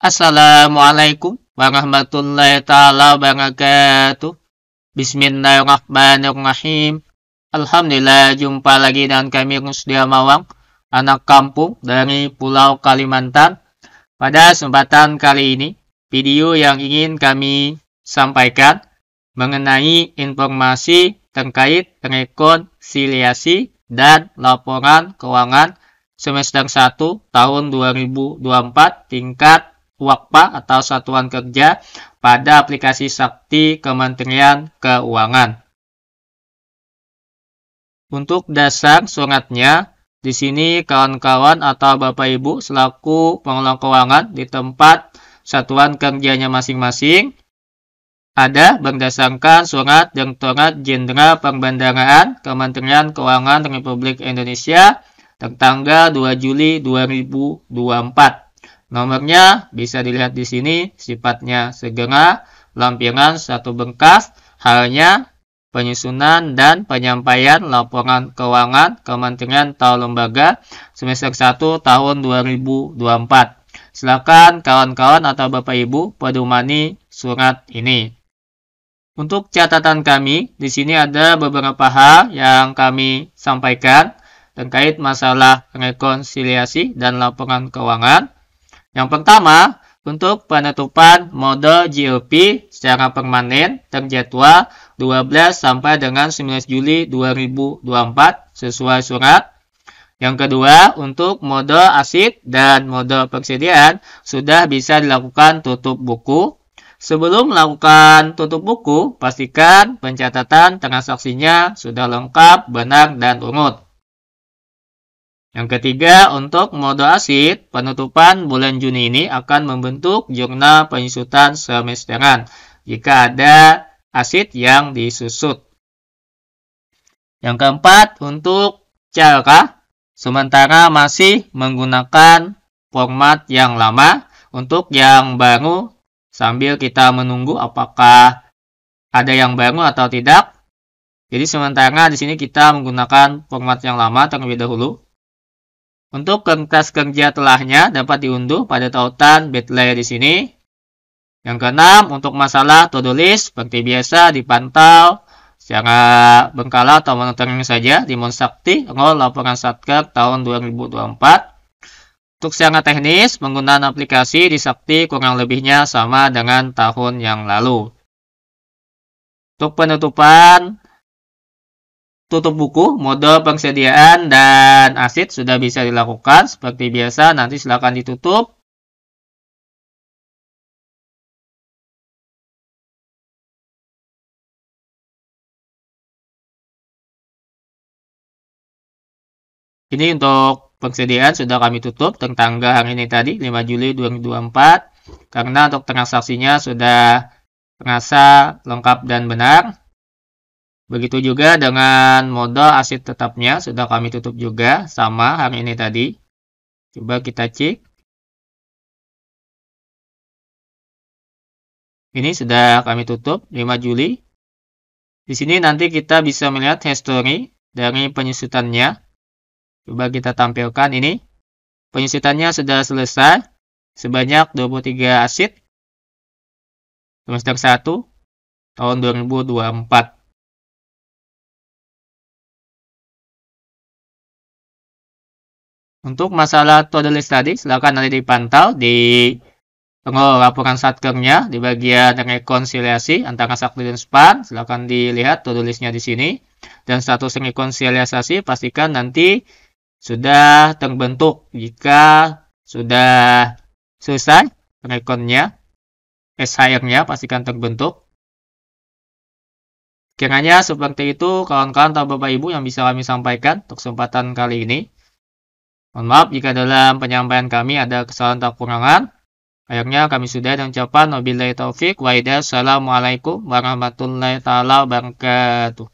Assalamualaikum warahmatullahi taala wabarakatuh. Bismillahirrahmanirrahim. Alhamdulillah jumpa lagi dengan kami Rusdia Mawang, anak kampung dari Pulau Kalimantan. Pada kesempatan kali ini, video yang ingin kami sampaikan mengenai informasi terkait rekonsiliasi dan laporan keuangan semester 1 tahun 2024 tingkat Wakpa atau Satuan Kerja pada aplikasi Sakti Kementerian Keuangan. Untuk dasar suratnya, di sini kawan-kawan atau Bapak Ibu selaku pengelola keuangan di tempat satuan kerjanya masing-masing ada berdasarkan surat Direktorat Jenderal Perbandaraan Kementerian Keuangan Republik Indonesia tertanggal 2 Juli 2024. Nomornya bisa dilihat di sini, sifatnya segera, lampiran satu bengkas halnya penyusunan dan penyampaian laporan keuangan Kementerian atau lembaga semester 1 tahun 2024. Silakan kawan-kawan atau Bapak Ibu pedomani surat ini. Untuk catatan kami, di sini ada beberapa hal yang kami sampaikan terkait masalah rekonsiliasi dan laporan keuangan. Yang pertama, untuk penutupan mode GOP secara permanen terjadwal 12 sampai dengan 19 Juli 2024 sesuai surat. Yang kedua, untuk mode asid dan mode persediaan sudah bisa dilakukan tutup buku. Sebelum melakukan tutup buku, pastikan pencatatan transaksinya sudah lengkap, benar, dan urut. Yang ketiga, untuk mode asid, penutupan bulan Juni ini akan membentuk jurnal penyusutan semesteran jika ada asid yang disusut. Yang keempat, untuk cara sementara masih menggunakan format yang lama untuk yang baru sambil kita menunggu apakah ada yang baru atau tidak. Jadi sementara di sini kita menggunakan format yang lama terlebih dahulu untuk kertas kerja telahnya dapat diunduh pada tautan layer di sini. Yang keenam, untuk masalah todo list, seperti biasa dipantau secara berkala atau monitoring saja di Monsakti, Rol Laporan Satker tahun 2024. Untuk secara teknis, penggunaan aplikasi di Sakti kurang lebihnya sama dengan tahun yang lalu. Untuk penutupan, tutup buku, mode pengsediaan, dan asid sudah bisa dilakukan seperti biasa. Nanti silakan ditutup. Ini untuk pengsediaan sudah kami tutup tentang hari ini tadi 5 Juli 2024 karena untuk transaksinya sudah terasa lengkap dan benar. Begitu juga dengan modal aset tetapnya sudah kami tutup juga sama hari ini tadi. Coba kita cek. Ini sudah kami tutup 5 Juli. Di sini nanti kita bisa melihat history dari penyusutannya. Coba kita tampilkan ini. Penyusutannya sudah selesai sebanyak 23 aset semester 1 tahun 2024. Untuk masalah to do list tadi, silakan nanti dipantau di Tengok laporan satkernya di bagian rekonsiliasi antara Sakti dan Span. Silakan dilihat listnya di sini. Dan status rekonsiliasi pastikan nanti sudah terbentuk jika sudah selesai rekonnya. SHR-nya pastikan terbentuk. Kiranya seperti itu kawan-kawan atau Bapak Ibu yang bisa kami sampaikan untuk kesempatan kali ini. Mohon maaf jika dalam penyampaian kami ada kesalahan atau kekurangan. Akhirnya kami sudah dan ucapan wabillahi taufik Waidah. Assalamualaikum warahmatullahi wabarakatuh.